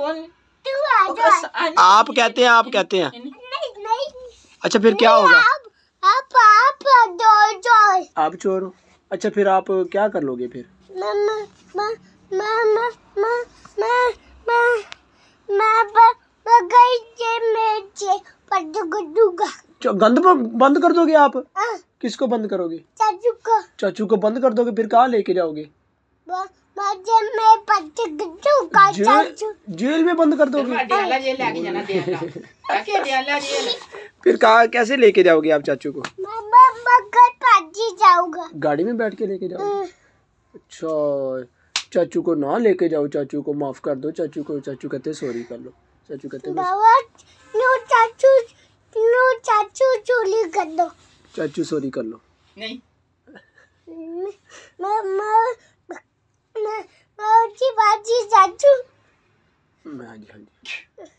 कौन आप कहते हैं आप कहते हैं अच्छा फिर क्या होगा आप आप चोर आप चोर हो अच्छा फिर आप क्या कर लोगे फिर गंद बंद कर दोगे आप हाँ। किसको बंद करोगे चाचू को चाचू को बंद कर दोगे फिर कहाँ लेके जाओगे जेल में बंद कर दोगे फिर कहा कैसे लेके जाओगे आप चाचू को गाड़ी में बैठ के लेके जाओ हम्म। अच्छा चाचू को ना लेके जाओ चाचू को माफ कर दो चाचू को चाचू कहते सॉरी कर लो चाचू कहते नो चाचू नो चाचू चोरी कर दो चाचू सॉरी कर लो नहीं जी जाजू मैं हाँ जी हाँ जी